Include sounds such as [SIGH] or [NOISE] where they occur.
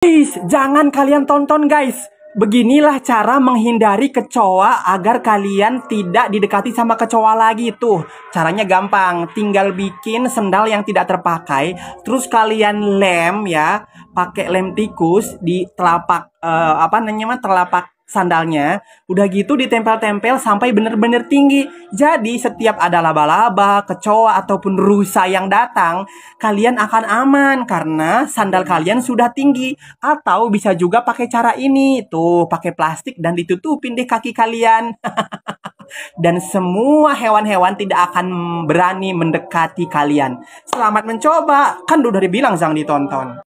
Please, jangan kalian tonton guys. Beginilah cara menghindari kecoa agar kalian tidak didekati sama kecoa lagi tuh. Caranya gampang, tinggal bikin sendal yang tidak terpakai, terus kalian lem ya, pakai lem tikus di telapak uh, apa namanya telapak sandalnya udah gitu ditempel-tempel sampai bener-bener tinggi. Jadi setiap ada laba-laba, kecoa ataupun rusa yang datang, kalian akan aman karena sandal kalian sudah tinggi. Atau bisa juga pakai cara ini, tuh pakai plastik dan ditutupin deh kaki kalian. [LAUGHS] dan semua hewan-hewan tidak akan berani mendekati kalian. Selamat mencoba, kan udah dibilang jangan ditonton.